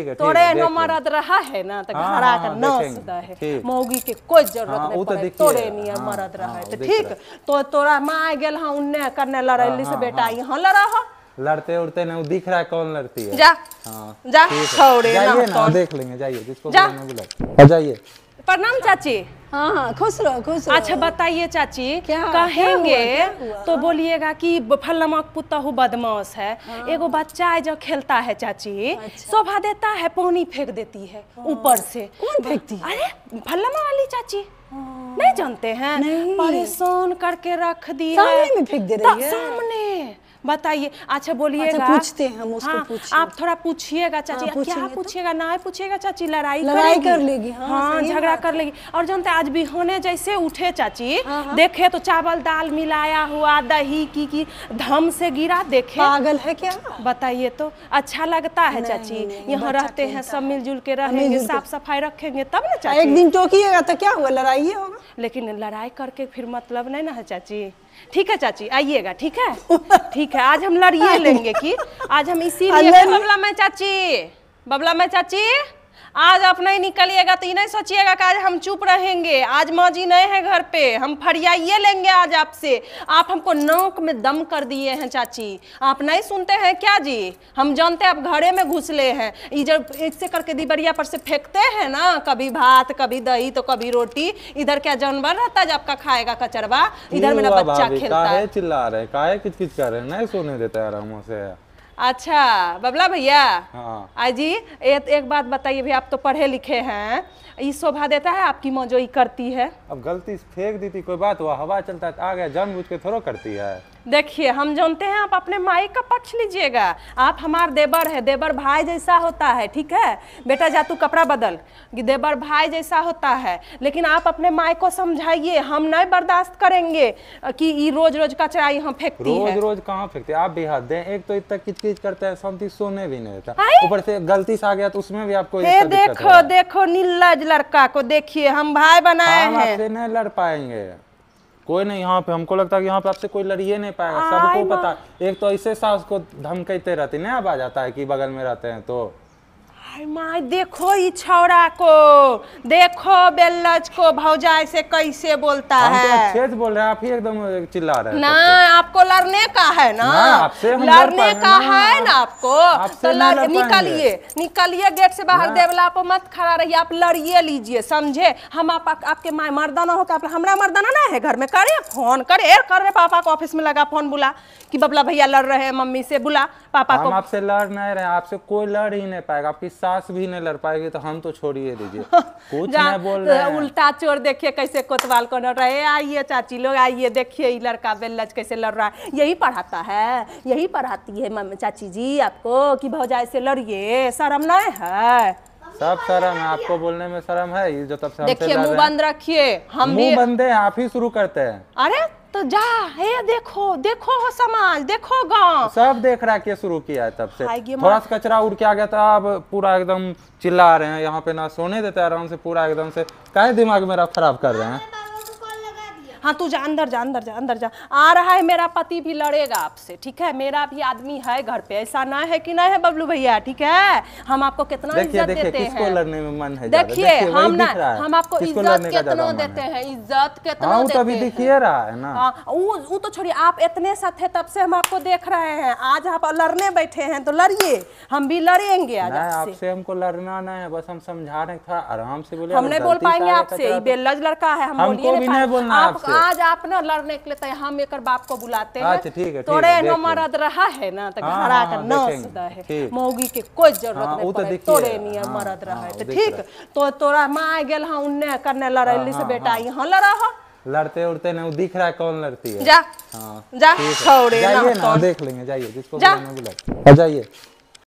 तोरे नो मरद रहा है ना तो घड़ा का न सदा है मौगी के कोई जरूरत हाँ, नहीं तो पड़े तोरे नियर मरद रहा हाँ, है तो ठीक तो तोरा माँ आ गेल हाँ उन्ने करने लड़ैली हाँ, से हाँ, बेटा यहाँ लड़ा हो लड़ते उड़ते ना दिख रहा है कौन लड़ती है जा जा छोड़े ना देख लेंगे जाइए जिसको बुलाना बुलाओ जाइए प्रणाम चाची हाँ, हाँ, खुश रहो खुश रहो अच्छा बताइए चाची क्या कहेंगे क्या हुआ, क्या हुआ? तो बोलिएगा कि फलमक पुतहु बदमाश है हाँ। एगो बच्चा जो खेलता है चाची अच्छा। शोभा देता है पानी फेंक देती है ऊपर से कौन फेंकती है अरे फल्लमा वाली चाची नहीं जानते हैं परेशान करके रख दी सामने में फेंक दे रही है सामने बताइए अच्छा बोलिएगा अच्छा, पूछते हैं हम उसको हाँ, पूछिए आप थोड़ा पूछिएगा चाची हाँ, क्या पूछिएगा तो। ना पूछिएगा चाची लड़ाई लड़ाई कर लेगी हाँ, हाँ झगड़ा कर लेगी और जानते आज भी होने जैसे उठे चाची हाँ, हाँ। देखे तो चावल दाल मिलाया हुआ दही की की धम से गिरा देखे पागल है क्या बताइए तो अच्छा लगता है चाची यहाँ रहते हैं सब मिलजुल के रहेंगे साफ सफाई रखेंगे तब ना चाची एक दिन टोकिएगा तो क्या हुआ लड़ाई होगा लेकिन लड़ाई करके फिर मतलब नहीं ना है चाची ठीक है चाची आइएगा ठीक है ठीक ठीक है आज हम लड़िए लेंगे कि आज हम इसीलिए बबला मैं चाची बबला मैं चाची आज आप नहीं निकलिएगा तो ये नहीं सोचिएगा कि आज हम चुप रहेंगे आज माँ जी नहीं है घर पे हम फरियाइए लेंगे आज आपसे आप हमको नाक में दम कर दिए हैं चाची आप नहीं सुनते हैं क्या जी हम जानते हैं आप घरे में घुसले हैं ये जब इससे करके दिबरिया पर से फेंकते हैं ना कभी भात कभी दही तो कभी रोटी इधर क्या जानवर रहता है आपका खाएगा कचरवा इधर मेरा बच्चा खेलता है चिल्ला रहे किच किच कर रहे हैं नहीं सोने देता है आराम से अच्छा बबला भैया हाँ। आजी ए, एक बात बताइए भैया आप तो पढ़े लिखे हैं ये शोभा देता है आपकी मौजो करती है अब गलती फेंक दी थी कोई बात हुआ हवा चलता तो आ गया जान बुझ के थोड़ा करती है देखिए हम जानते हैं आप अपने माई का पक्ष लीजिएगा आप हमार देवर है देवर भाई जैसा होता है ठीक है बेटा जा तू कपड़ा बदल देवर भाई जैसा होता है लेकिन आप अपने माई को समझाइए हम नहीं बर्दाश्त करेंगे कि ये रोज रोज कचरा यहाँ फेंकती रोज है। रोज कहाँ फेंकते आप भी हद दें एक तो इतना किच करते है शांति सोने भी नहीं देता ऊपर से गलती से आ गया तो उसमें भी आपको देखो देखो नीलज लड़का को देखिए हम भाई बनाए हैं नहीं लड़ पाएंगे कोई नहीं यहाँ पे हमको लगता है कि यहाँ पे आपसे कोई लड़िए नहीं पाएगा सबको पता एक तो ऐसे सास को धमकते रहती नहीं अब आ जाता है कि बगल में रहते हैं तो माय देखो ये छोरा को देखो बेल्लज को भौजा ऐसे कैसे बोलता तो है बोल रहे हैं आप ही एकदम चिल्ला रहे हैं ना आपको लड़ है ना, ना लड़ने का है ना आपको तो निकालिए निकालिए गेट से बाहर देवला आप मत खड़ा रहिए आप लड़िए लीजिए समझे हम आप, आपके माए मर्दाना होकर तो हमारा मर्दाना ना है घर में करे फोन करे कर रहे पापा को ऑफिस में लगा फोन बुला कि बबला भैया लड़ रहे हैं मम्मी से बुला पापा को आपसे लड़ नहीं रहे आपसे कोई लड़ ही नहीं पाएगा आपकी सास भी नहीं लड़ पाएगी तो हम तो छोड़िए दीजिए कुछ नहीं बोल रहे तो उल्टा चोर देखिए कैसे कोतवाल को लड़ रहे आइए चाची लोग आइए देखिए लड़का बेल्लज कैसे लड़ रहा है यही पढ़ा आता है यही पढ़ाती है मम्मी चाची जी आपको कि भौजाई से लड़िए शर्म न है सब शर्म है आपको बोलने में शर्म है ये जो तब से देखिए मुंह बंद रखिए हम मुंह बंद है आप ही शुरू करते हैं अरे तो जा हे देखो देखो हो समाज देखो गांव सब देख रहा है शुरू किया है तब से थोड़ा सा कचरा उड़ के आ गया था अब पूरा एकदम चिल्ला रहे हैं यहाँ पे ना सोने देते आराम से पूरा एकदम से कहे दिमाग मेरा खराब कर रहे हैं हाँ तू जा अंदर जा अंदर जा अंदर जा आ रहा है मेरा पति भी लड़ेगा आपसे ठीक है मेरा भी आदमी है घर पे ऐसा ना है कि ना है बबलू भैया ठीक है हम आपको कितना इज्जत देते हैं लड़ने में मन है देखिए हम ना हम आपको इज्जत कितना देते हैं इज्जत कितना हाँ, तो देखिए रहा है ना वो हाँ, तो छोड़िए आप इतने साथ थे तब से हम आपको देख रहे हैं आज आप लड़ने बैठे हैं तो लड़िए हम भी लड़ेंगे आज आपसे हमको लड़ना ना है बस हम समझा रहे थोड़ा आराम से बोले हम नहीं बोल पाएंगे आपसे तो बेलज लड़का है हम बोलिए नहीं बोलना आपसे आज आप ना लड़ने के लिए तो हम एक बाप को बुलाते हैं अच्छा, थोड़े नो मरद रहा है ना तो घड़ा का नस है मौगी के कोई जरूरत हाँ, नहीं तो पड़े तोरे नियर हाँ, मरद रहा है हाँ, तो ठीक तो तोरा माँ गेल हाँ उन्ने करने लड़ेली से बेटा यहाँ लड़ा हो लड़ते उड़ते ना दिख रहा है कौन लड़ती है जा हाँ, जा छोड़े ना देख लेंगे जाइए जिसको बुलाना बुलाए जाइए